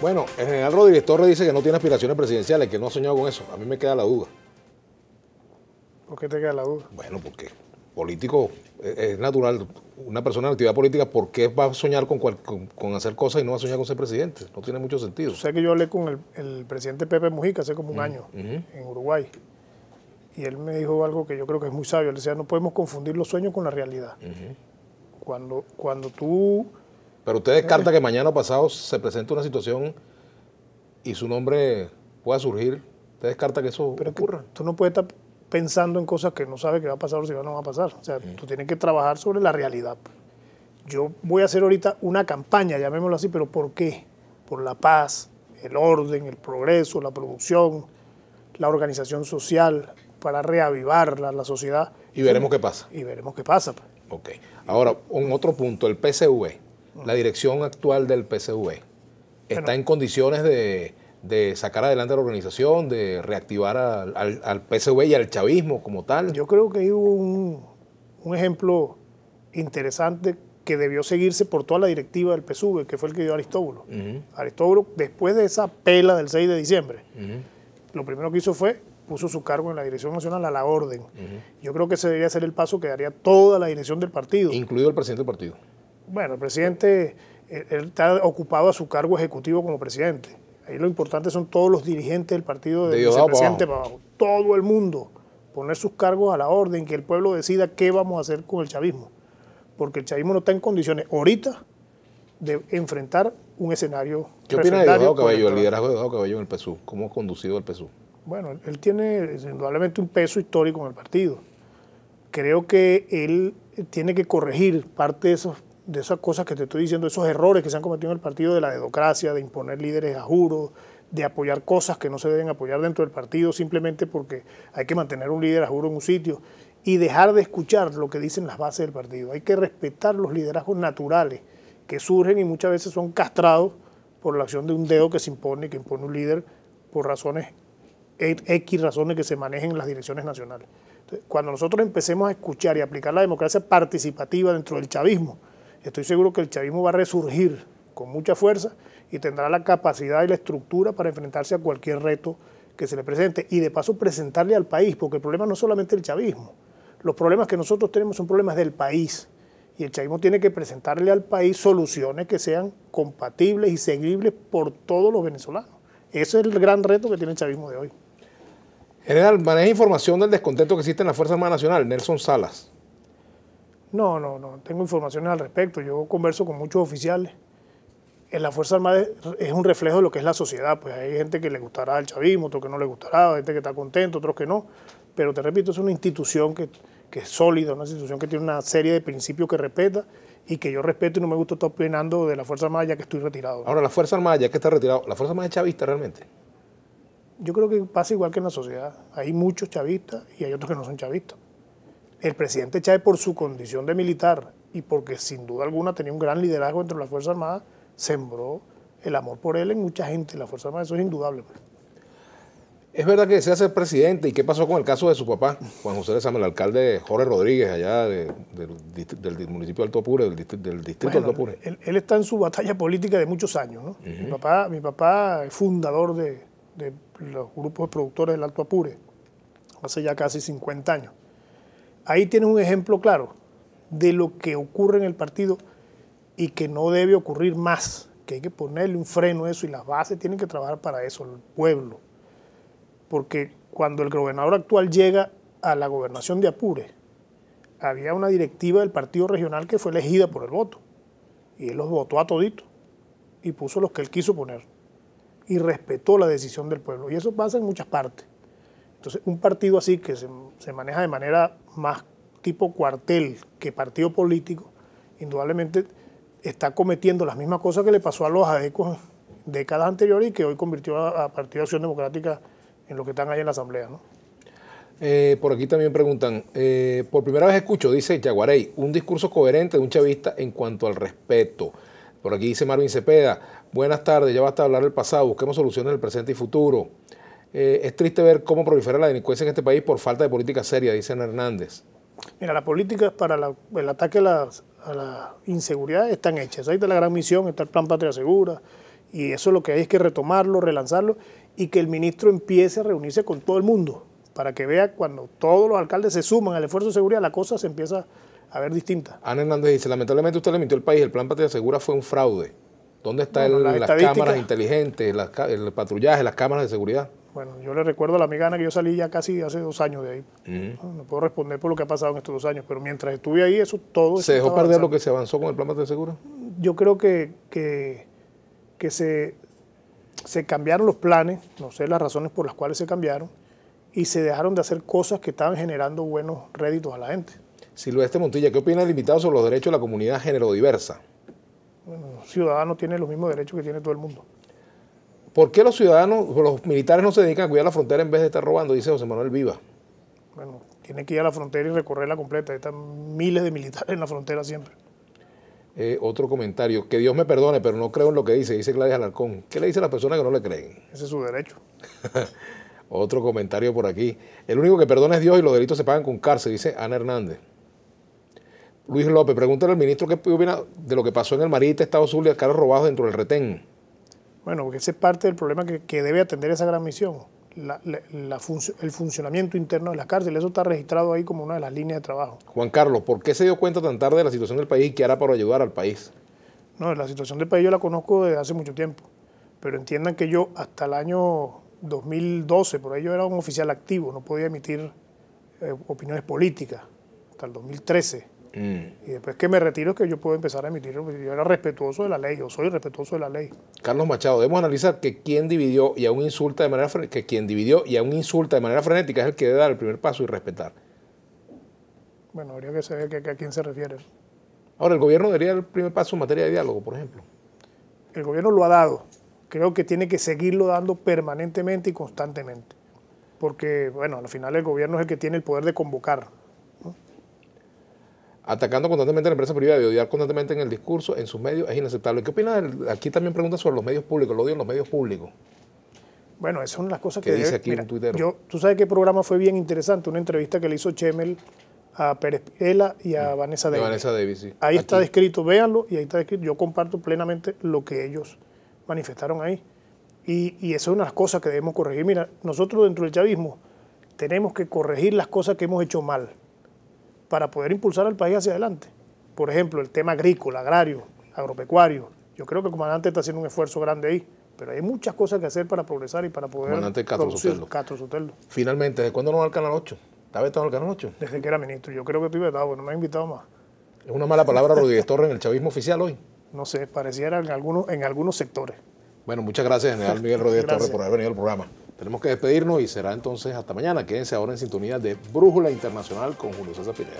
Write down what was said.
Bueno, el general Rodríguez Torres dice que no tiene aspiraciones presidenciales, que no ha soñado con eso. A mí me queda la duda. ¿Por qué te queda la duda? Bueno, porque político eh, es natural. Una persona en actividad política, ¿por qué va a soñar con, con, hacer cosas y no va a soñar con ser presidente? No tiene mucho sentido. Sé que yo hablé con el, presidente Pepe Mujica hace como un mm, año en Uruguay y él me dijo algo que yo creo que es muy sabio. Él decía, no podemos confundir los sueños con la realidad. cuando, cuando tú pero usted descarta que mañana pasado se presente una situación y su nombre pueda surgir. Usted descarta que eso ocurra. tú no puedes estar pensando en cosas que no sabes que va a pasar o si va no va a pasar. O sea, mm. tú tienes que trabajar sobre la realidad. Yo voy a hacer ahorita una campaña, llamémoslo así, pero ¿por qué? Por la paz, el orden, el progreso, la producción, la organización social, para reavivar la, la sociedad. Y veremos qué pasa. Y veremos qué pasa. Pues. Ok. Ahora, un otro punto, el PCV la dirección actual del PCV está en condiciones de, sacar adelante la organización, de reactivar al, al, y al chavismo como tal? Yo creo que hay un, un ejemplo interesante que debió seguirse por toda la directiva del PSV, que fue el que dio Aristóbulo. Aristóbulo, después de esa pela del 6 de diciembre, lo primero que hizo fue puso su cargo en la Dirección Nacional a la orden. Yo creo que ese debería ser el paso que daría toda la dirección del partido. Incluido el presidente del partido. Bueno, el presidente, eh, él, está ocupado a su cargo ejecutivo como presidente. Ahí lo importante son todos los dirigentes del partido del de vicepresidente para abajo. Todo el mundo. Poner sus cargos a la orden, que el pueblo decida qué vamos a hacer con el chavismo. Porque el chavismo no está en condiciones ahorita de enfrentar un escenario. ¿Qué opina de Diosdado Cabello, el liderazgo de Diosdado Cabello en el PSU? ¿Cómo ha conducido el PSU? Bueno, él tiene indudablemente un peso histórico en el partido. Creo que él tiene que corregir parte de esos de esas cosas que te estoy diciendo, esos errores que se han cometido en el partido de la dedocracia, de imponer líderes a juro, de apoyar cosas que no se deben apoyar dentro del partido simplemente porque hay que mantener un líder a juro en un sitio y dejar de escuchar lo que dicen las bases del partido. Hay que respetar los liderazgos naturales que surgen y muchas veces son castrados por la acción de un dedo que se impone, que impone un líder por razones X razones que se manejen en las direcciones nacionales. cuando nosotros empecemos a escuchar y aplicar la democracia participativa dentro del chavismo, Estoy seguro que el chavismo va a resurgir con mucha fuerza y tendrá la capacidad y la estructura para enfrentarse a cualquier reto que se le presente y de paso presentarle al país, porque el problema no es solamente el chavismo, los problemas que nosotros tenemos son problemas del país y el chavismo tiene que presentarle al país soluciones que sean compatibles y seguibles por todos los venezolanos. Ese es el gran reto que tiene el chavismo de hoy. General, maneja información del descontento que existe en la Fuerza Armada Nacional, Nelson Salas. No, no, no. Tengo informaciones al respecto. Yo converso con muchos oficiales. En la Fuerza Armada es un reflejo de lo que es la sociedad. Pues hay gente que le gustará el chavismo, otro que no le gustará, gente que está contento, otros que no. Pero te repito, es una institución que, es sólida, una institución que tiene una serie de principios que respeta y que yo respeto y no me gusta estar opinando de la Fuerza Armada ya que estoy retirado. Ahora, la Fuerza Armada ya que está retirado, ¿la Fuerza Armada es chavista realmente? Yo creo que pasa igual que en la sociedad. Hay muchos chavistas y hay otros que no son chavistas el presidente Chávez, por su condición de militar y porque sin duda alguna tenía un gran liderazgo entre las Fuerzas Armadas, sembró el amor por él en mucha gente La las Fuerzas Armadas, eso es indudable. Pues. Es verdad que desea ser presidente, ¿y qué pasó con el caso de su papá, Juan José de Samuel, el alcalde Jorge Rodríguez, allá del, municipio de Alto Apure, del, distrito de Alto Apure? Él, está en su batalla política de muchos años, ¿no? mi, papá, mi papá es fundador de, de los grupos de productores del Alto Apure, hace ya casi 50 años. Ahí tienes un ejemplo claro de lo que ocurre en el partido y que no debe ocurrir más, que hay que ponerle un freno a eso y las bases tienen que trabajar para eso, el pueblo. Porque cuando el gobernador actual llega a la gobernación de Apure, había una directiva del partido regional que fue elegida por el voto y él los votó a todito y puso los que él quiso poner y respetó la decisión del pueblo. Y eso pasa en muchas partes. Entonces, un partido así que se, maneja de manera más tipo cuartel que partido político, indudablemente está cometiendo las mismas cosas que le pasó a los adecos décadas anteriores y que hoy convirtió a, Partido de Acción Democrática en lo que están ahí en la Asamblea. Eh, por aquí también preguntan, eh, por primera vez escucho, dice Yaguarey, un discurso coherente de un chavista en cuanto al respeto. Por aquí dice Marvin Cepeda, buenas tardes, ya basta hablar del pasado, busquemos soluciones del presente y futuro. Eh, es triste ver cómo prolifera la delincuencia en este país por falta de política seria, dicen Hernández. Mira, las políticas para el ataque a la, inseguridad están hechas. Ahí está la gran misión, está el Plan Patria Segura, y eso lo que hay es que retomarlo, relanzarlo, y que el ministro empiece a reunirse con todo el mundo, para que vea cuando todos los alcaldes se suman al esfuerzo de seguridad, la cosa se empieza a ver distinta. Ana Hernández dice, lamentablemente usted le mintió al país, el Plan Patria Segura fue un fraude. ¿Dónde están las, cámaras inteligentes, el patrullaje, las cámaras de seguridad? Bueno, yo le recuerdo a la amiga Ana que yo salí ya casi hace dos años de ahí. No puedo responder por lo que ha pasado en estos dos años, pero mientras estuve ahí, eso todo. ¿Se dejó perder lo que se avanzó con el plan de seguro? Yo creo que, que, se, cambiaron los planes, no sé las razones por las cuales se cambiaron, y se dejaron de hacer cosas que estaban generando buenos réditos a la gente. Silvestre Montilla, ¿qué opina el invitado sobre los derechos de la comunidad género diversa? Bueno, ciudadano tiene los mismos derechos que tiene todo el mundo. ¿Por qué los ciudadanos, los militares no se dedican a cuidar la frontera en vez de estar robando? Dice José Manuel Viva. Bueno, tiene que ir a la frontera y recorrerla completa. Están miles de militares en la frontera siempre. Eh, otro comentario, que Dios me perdone, pero no creo en lo que dice, dice Claudia Alarcón. ¿Qué le dice a las personas que no le creen? Ese es su derecho. otro comentario por aquí. El único que perdona es Dios y los delitos se pagan con cárcel, dice Ana Hernández. Luis López, pregúntale al ministro qué opina de lo que pasó en el Marita, Estado Zulia, carros robado dentro del retén. Bueno, porque ese es parte del problema que, debe atender esa gran misión, la, el funcionamiento interno de las cárceles. Eso está registrado ahí como una de las líneas de trabajo. Juan Carlos, ¿por qué se dio cuenta tan tarde de la situación del país y qué hará para ayudar al país? No, la situación del país yo la conozco desde hace mucho tiempo, pero entiendan que yo hasta el año 2012, por ahí yo era un oficial activo, no podía emitir eh, opiniones políticas, hasta el 2013 Mm. Y después que me retiro, que yo puedo empezar a emitir. Pues, yo era respetuoso de la ley, yo soy respetuoso de la ley. Carlos Machado, debemos analizar que quien dividió y aún insulta de manera que quien dividió y aún insulta de manera frenética es el que debe dar el primer paso y respetar. Bueno, habría que saber a quién se refiere. Ahora, el gobierno debería dar el primer paso en materia de diálogo, por ejemplo. El gobierno lo ha dado. Creo que tiene que seguirlo dando permanentemente y constantemente. Porque, bueno, al final el gobierno es el que tiene el poder de convocar atacando constantemente a la empresa privada y odiar constantemente en el discurso, en sus medios, es inaceptable. ¿Qué opinas? Aquí también pregunta sobre los medios públicos, lo odio en los medios públicos. Bueno, esas son las cosas que... dice aquí Tú sabes qué programa fue bien interesante, una entrevista que le hizo Chemel a Pérez Ela y a mm. Vanessa Davis. Vanessa Davis Ahí está descrito, véanlo, y ahí está descrito. Yo comparto plenamente lo que ellos manifestaron ahí. Y, y eso es una de las cosas que debemos corregir. Mira, nosotros dentro del chavismo tenemos que corregir las cosas que hemos hecho mal para poder impulsar al país hacia adelante. Por ejemplo, el tema agrícola, agrario, agropecuario. Yo creo que el comandante está haciendo un esfuerzo grande ahí, pero hay muchas cosas que hacer para progresar y para poder comandante Castro Sotelo. Finalmente, ¿desde cuándo no va al Canal 8? ¿Está vetado al Canal 8? Desde que era ministro. Yo creo que estoy vetado, no me ha invitado más. ¿Es una mala palabra Rodríguez Torre en el chavismo oficial hoy? No sé, pareciera en algunos, en algunos sectores. Bueno, muchas gracias, general Miguel Rodríguez Torres, por haber venido al programa. Tenemos que despedirnos y será entonces hasta mañana. Quédense ahora en sintonía de Brújula Internacional con Julio César Pineda.